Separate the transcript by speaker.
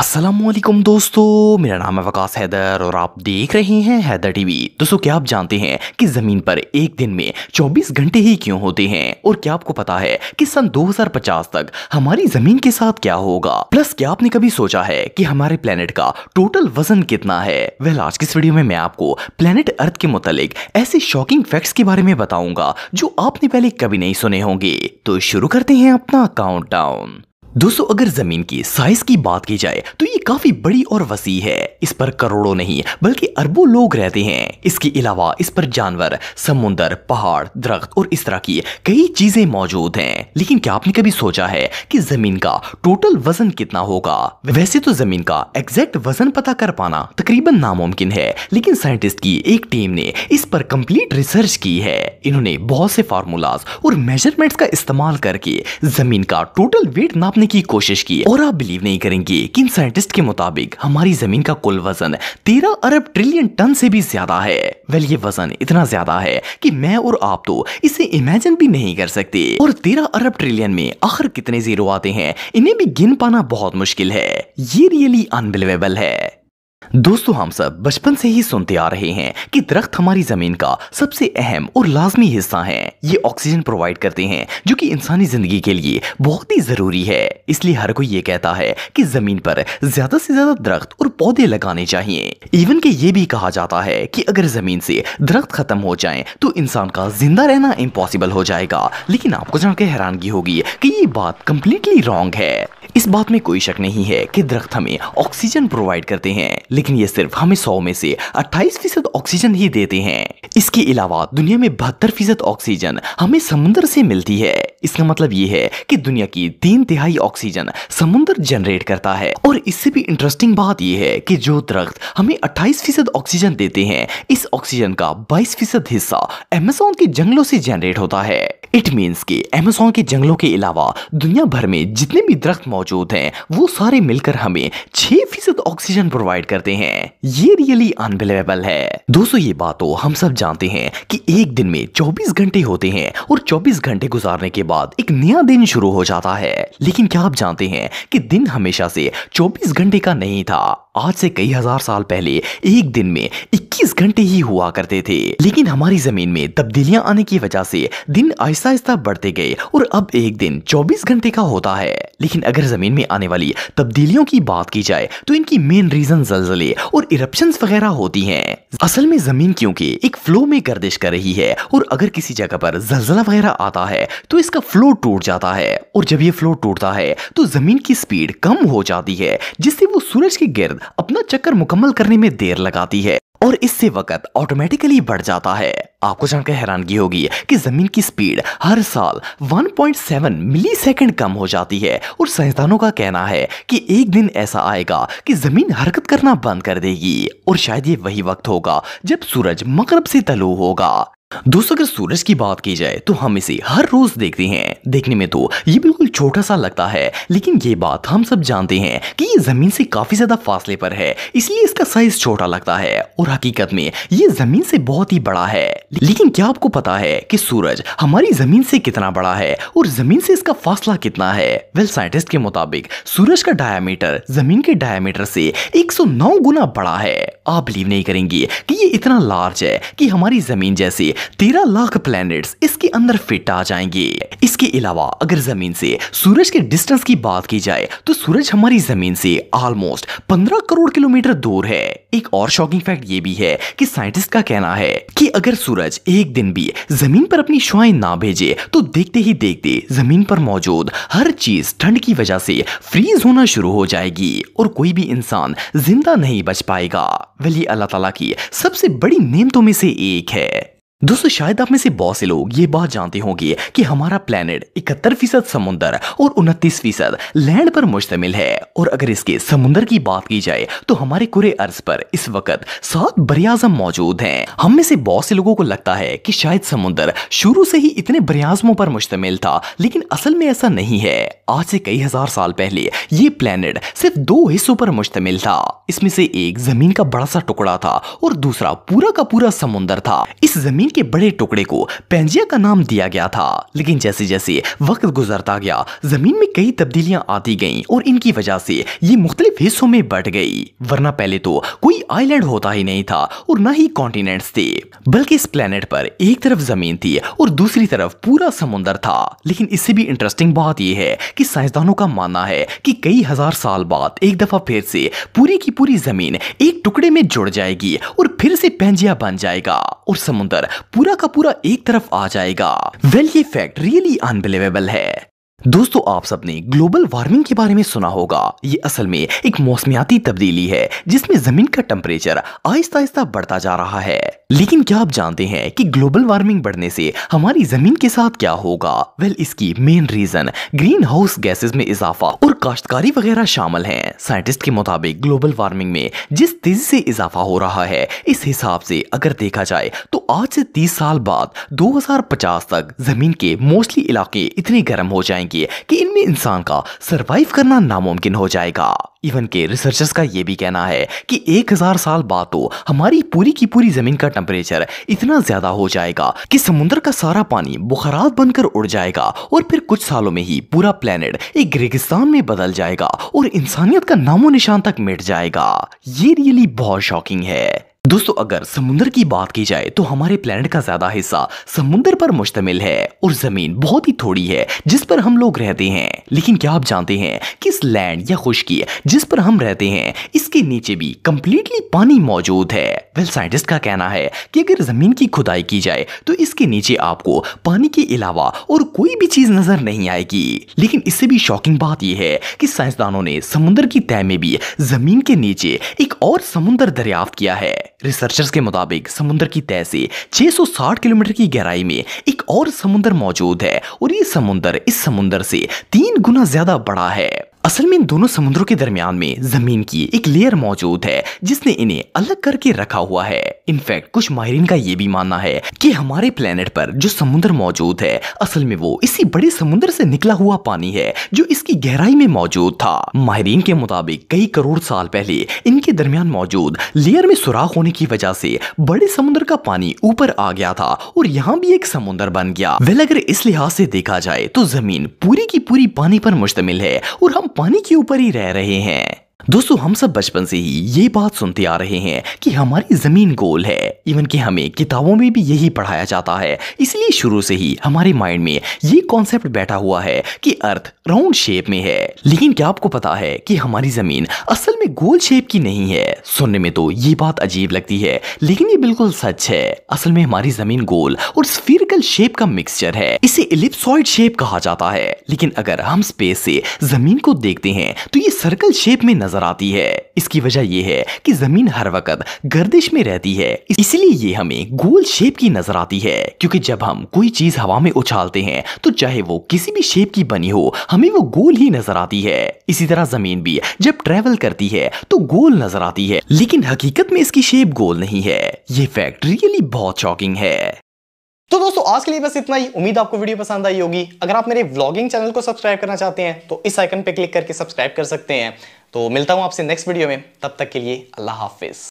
Speaker 1: असलम दोस्तों मेरा नाम है वकास हैदर और आप देख रहे हैं हैदर टीवी दोस्तों क्या आप जानते हैं कि ज़मीन पर एक दिन में 24 घंटे ही क्यों होते हैं और क्या आपको पता है कि सन 2050 तक हमारी ज़मीन के साथ क्या होगा प्लस क्या आपने कभी सोचा है कि हमारे प्लेनेट का टोटल वजन कितना है वह आज की इस वीडियो में मैं आपको प्लेनेट अर्थ के मुतालिक ऐसे शॉकिंग फैक्ट्स के बारे में बताऊंगा जो आपने पहले कभी नहीं सुने होंगे तो शुरू करते हैं अपना काउंट दोस्तों अगर जमीन की साइज की बात की जाए तो ये काफी बड़ी और वसी है इस पर करोड़ों नहीं बल्कि अरबों लोग रहते हैं इसके अलावा इस पर जानवर समुंदर पहाड़ दरख्त और इस तरह की कई चीजें मौजूद हैं लेकिन क्या आपने कभी सोचा है कि जमीन का टोटल वजन कितना होगा वैसे तो जमीन का एग्जैक्ट वजन पता कर पाना तकरीबन नामुमकिन है लेकिन साइंटिस्ट की एक टीम ने इस पर कंप्लीट रिसर्च की है इन्होंने बहुत से फार्मूलाज और मेजरमेंट का इस्तेमाल करके जमीन का टोटल वेट नापने करने की कोशिश की है और आप बिलीव नहीं करेंगे कि इन साइंटिस्ट के मुताबिक हमारी जमीन का कुल वजन तेरह अरब ट्रिलियन टन से भी ज्यादा है वेल ये वजन इतना ज्यादा है कि मैं और आप तो इसे इमेजिन भी नहीं कर सकते और तेरह अरब ट्रिलियन में आखिर कितने जीरो आते हैं इन्हें भी गिन पाना बहुत मुश्किल है ये रियली अनबिलीवेबल है दोस्तों हम सब बचपन से ही सुनते आ रहे हैं कि दरख्त हमारी जमीन का सबसे अहम और लाजमी हिस्सा है ये ऑक्सीजन प्रोवाइड करते हैं जो कि इंसानी जिंदगी के लिए बहुत ही जरूरी है इसलिए हर कोई ये कहता है कि जमीन पर ज्यादा से ज्यादा दरख्त और पौधे लगाने चाहिए इवन के ये भी कहा जाता है कि अगर जमीन से दरख्त खत्म हो जाए तो इंसान का जिंदा रहना इम्पॉसिबल हो जाएगा लेकिन आपको के हैरानगी होगी की ये बात कम्प्लीटली रॉन्ग है इस बात में कोई शक नहीं है कि दरख्त हमें ऑक्सीजन प्रोवाइड करते हैं लेकिन ये सिर्फ हमें सौ में से अट्ठाईस फीसद ऑक्सीजन ही देते हैं इसके अलावा दुनिया में बहत्तर फीसद ऑक्सीजन हमें समुद्र से मिलती है इसका मतलब ये है कि दुनिया की तीन तिहाई ऑक्सीजन समुद्र जनरेट करता है और इससे भी इंटरेस्टिंग बात यह है कि जो दरख्त हमें अट्ठाईस फीसद ऑक्सीजन देते हैं इस ऑक्सीजन का बाईस फीसद हिस्सा एमेजोन के जंगलों से जनरेट होता है इट मीन्स कि एमेजोन के जंगलों के अलावा दुनिया भर में जितने भी दरख्त मौजूद हैं वो सारे मिलकर हमें छह फीसद ऑक्सीजन प्रोवाइड करते करते हैं ये रियली अनबिलेबल है दोस्तों ये बात तो हम सब जानते हैं कि एक दिन में 24 घंटे होते हैं और 24 घंटे गुजारने के बाद एक नया दिन शुरू हो जाता है लेकिन क्या आप जानते हैं कि दिन हमेशा से 24 घंटे का नहीं था आज से कई हजार साल पहले एक दिन में 21 घंटे ही हुआ करते थे लेकिन हमारी जमीन में तब्दीलियां आने की वजह से दिन आहिस्ता आहिस्ता बढ़ते गए और अब एक दिन 24 घंटे का होता है लेकिन अगर जमीन में आने वाली तब्दीलियों की बात की जाए तो इनकी मेन रीजन जलजले और इरप्शन वगैरह होती है असल में जमीन क्योंकि एक फ्लो में गर्दिश कर रही है और अगर किसी जगह पर जलजला वगैरह आता है तो इसका फ्लो टूट जाता है और जब ये फ्लो टूटता है तो जमीन की स्पीड कम हो जाती है जिससे वो सूरज के गिर्द अपना चक्कर मुकम्मल करने में देर लगाती है और इससे वक्त ऑटोमेटिकली बढ़ जाता है आपको जानकर हैरानगी होगी कि जमीन की स्पीड हर साल 1.7 मिलीसेकंड कम हो जाती है और साइंसदानों का कहना है कि एक दिन ऐसा आएगा कि जमीन हरकत करना बंद कर देगी और शायद ये वही वक्त होगा जब सूरज मकरब से तलू होगा दोस्तों अगर सूरज की बात की जाए तो हम इसे हर रोज देखते हैं देखने में तो ये बिल्कुल छोटा सा लगता है लेकिन ये बात हम सब जानते हैं कि ये जमीन से काफी ज्यादा फासले पर है इसलिए इसका साइज छोटा लगता है और हकीकत में ये जमीन से बहुत ही बड़ा है लेकिन क्या आपको पता है कि सूरज हमारी जमीन से कितना बड़ा है और जमीन से इसका फासला कितना है वेल साइंटिस्ट के मुताबिक सूरज का डायमीटर जमीन के डायामीटर से एक गुना बड़ा है आप बिलीव नहीं करेंगे की ये इतना लार्ज है की हमारी जमीन जैसे तेरह लाख प्लैनेट्स इसके अंदर फिट आ जाएंगे इसके अलावा अगर जमीन से सूरज के डिस्टेंस की बात की जाए तो सूरज हमारी जमीन से ऑलमोस्ट पंद्रह करोड़ किलोमीटर दूर है एक और शॉकिंग फैक्ट ये भी है कि साइंटिस्ट का कहना है कि अगर सूरज एक दिन भी जमीन पर अपनी शुआएं ना भेजे तो देखते ही देखते जमीन पर मौजूद हर चीज ठंड की वजह से फ्रीज होना शुरू हो जाएगी और कोई भी इंसान जिंदा नहीं बच पाएगा वही अल्लाह ताला की सबसे बड़ी नेमतों में से एक है दोस्तों शायद आप में से बहुत से लोग ये बात जानते होंगे कि हमारा प्लेनेट इकहत्तर फीसद समुद्र और उनतीस फीसद लैंड पर मुश्तमिल है और अगर इसके समुद्र की बात की जाए तो हमारे पूरे अर्ज पर इस वक्त सात बरियाजम मौजूद हैं हम में से बहुत से लोगों को लगता है कि शायद समुद्र शुरू से ही इतने बरियाजमों पर मुश्तमिल था लेकिन असल में ऐसा नहीं है आज से कई हजार साल पहले ये प्लेनेट सिर्फ दो हिस्सों पर मुश्तमिल था इसमें से एक जमीन का बड़ा सा टुकड़ा था और दूसरा पूरा का पूरा समुन्दर था इस जमीन के बड़े टुकड़े को पेंजिया का नाम दिया गया था लेकिन जैसे जैसे वक्त गुजरता गया जमीन में कई तब्दीलियां आती गईं और इनकी वजह से ये मुख्तलिफ हिस्सों में बट गई वरना पहले तो कोई आइलैंड होता ही नहीं था और न ही कॉन्टिनेंट थे बल्कि इस प्लेनेट पर एक तरफ जमीन थी और दूसरी तरफ पूरा समुन्दर था लेकिन इससे भी इंटरेस्टिंग बात यह है कि साइंसदानों का मानना है कि कई हजार साल बाद एक दफा फिर से पूरी की पूरी जमीन एक टुकड़े में जुड़ जाएगी और फिर से पेंजिया बन जाएगा और समुद्र पूरा का पूरा एक तरफ आ जाएगा वेल ये फैक्ट रियली अनबिलीवेबल है दोस्तों आप सबने ग्लोबल वार्मिंग के बारे में सुना होगा ये असल में एक मौसमियाती तब्दीली है जिसमें जमीन का टेम्परेचर आहिस्ता आहिस्ता बढ़ता जा रहा है लेकिन क्या आप जानते हैं कि ग्लोबल वार्मिंग बढ़ने से हमारी जमीन के साथ क्या होगा वेल well, इसकी main reason greenhouse gases में इजाफा और काश्तकारी वगैरह शामिल है साइंटिस्ट के मुताबिक ग्लोबल वार्मिंग में जिस तेजी से इजाफा हो रहा है इस हिसाब से अगर देखा जाए तो आज से तीस साल बाद दो तक जमीन के मोस्टली इलाके इतने गर्म हो जाएंगे जाएंगी कि इनमें इंसान का सरवाइव करना नामुमकिन हो जाएगा इवन के रिसर्चर्स का ये भी कहना है कि 1000 साल बाद तो हमारी पूरी की पूरी जमीन का टेम्परेचर इतना ज्यादा हो जाएगा कि समुद्र का सारा पानी बुखारात बनकर उड़ जाएगा और फिर कुछ सालों में ही पूरा प्लेनेट एक रेगिस्तान में बदल जाएगा और इंसानियत का नामो निशान तक मिट जाएगा ये रियली बहुत शॉकिंग है दोस्तों अगर समुद्र की बात की जाए तो हमारे प्लेनेट का ज्यादा हिस्सा समुद्र पर मुश्तमिल है और जमीन बहुत ही थोड़ी है जिस पर हम लोग रहते हैं लेकिन क्या आप जानते हैं कि इस लैंड या खुश्की जिस पर हम रहते हैं इसके नीचे भी कम्प्लीटली पानी मौजूद है वेल साइंटिस्ट का कहना है कि अगर जमीन की खुदाई की जाए तो इसके नीचे आपको पानी के अलावा और कोई भी चीज नजर नहीं आएगी लेकिन इससे भी शॉकिंग बात यह है कि साइंसदानों ने समुन्द्र की तय में भी जमीन के नीचे एक और समुन्द्र दरियाफ्त किया है रिसर्चर्स के मुताबिक समुद्र की तय से 660 किलोमीटर की गहराई में एक और समुद्र मौजूद है और ये समुद्र इस समुद्र से तीन गुना ज्यादा बड़ा है असल में इन दोनों समुद्रों के दरमियान में जमीन की एक लेयर मौजूद है जिसने इन्हें अलग करके रखा हुआ है इनफैक्ट कुछ माहरीन का ये भी मानना है कि हमारे प्लेनेट पर जो समुद्र मौजूद है असल में वो इसी बड़े समुद्र से निकला हुआ पानी है जो इसकी गहराई में मौजूद था माहरीन के मुताबिक कई करोड़ साल पहले इनके दरमियान मौजूद लेयर में सुराख होने की वजह से बड़े समुद्र का पानी ऊपर आ गया था और यहाँ भी एक समुन्द्र बन गया वेल अगर इस लिहाज से देखा जाए तो जमीन पूरी की पूरी पानी पर मुश्तमिल है और हम पानी के ऊपर ही रह रहे हैं दोस्तों हम सब बचपन से ही ये बात सुनते आ रहे हैं कि हमारी ज़मीन गोल है इवन कि हमें किताबों में भी यही पढ़ाया जाता है इसलिए शुरू से ही हमारे माइंड में ये कॉन्सेप्ट बैठा हुआ है कि अर्थ राउंड शेप में है लेकिन क्या आपको पता है कि हमारी ज़मीन असल में गोल शेप की नहीं है सुनने में तो ये बात अजीब लगती है लेकिन ये बिल्कुल सच है असल में हमारी ज़मीन गोल और स्फीरिकल शेप का मिक्सचर है इसे इलिप्सॉइड शेप कहा जाता है लेकिन अगर हम स्पेस से जमीन को देखते हैं तो ये सर्कल शेप में नजर आती है इसकी वजह यह है कि जमीन हर वक्त गर्दिश में रहती है इसलिए ये हमें गोल शेप की नजर आती है क्योंकि जब हम कोई चीज हवा में उछालते हैं तो चाहे वो किसी भी शेप की बनी हो हमें वो गोल ही नजर आती है इसी तरह जमीन भी जब ट्रेवल करती है तो गोल नजर आती है लेकिन हकीकत में इसकी शेप गोल नहीं है ये फैक्ट रियली बहुत शॉकिंग है तो दोस्तों आज के लिए बस इतना ही उम्मीद आपको वीडियो पसंद आई होगी अगर आप मेरे व्लॉगिंग चैनल को सब्सक्राइब करना चाहते हैं तो इस आइकन पे क्लिक करके सब्सक्राइब कर सकते हैं तो मिलता हूं आपसे नेक्स्ट वीडियो में तब तक के लिए अल्लाह हाफिज